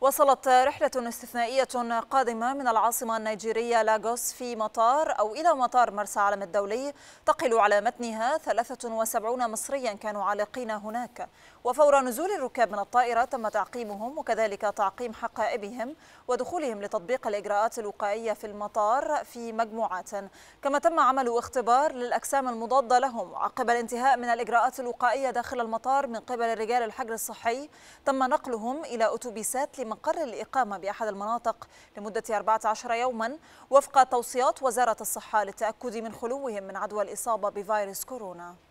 وصلت رحلة استثنائية قادمة من العاصمة النيجيرية لاغوس في مطار أو إلى مطار مرسى علم الدولي تقل على متنها 73 مصريا كانوا عالقين هناك وفور نزول الركاب من الطائرة تم تعقيمهم وكذلك تعقيم حقائبهم ودخولهم لتطبيق الإجراءات الوقائية في المطار في مجموعات كما تم عمل اختبار للأجسام المضادة لهم عقب الانتهاء من الإجراءات الوقائية داخل المطار من قبل رجال الحجر الصحي تم نقلهم إلى أتوبيسات مقر الإقامة بأحد المناطق لمدة 14 يوما وفق توصيات وزارة الصحة للتأكد من خلوهم من عدوى الإصابة بفيروس كورونا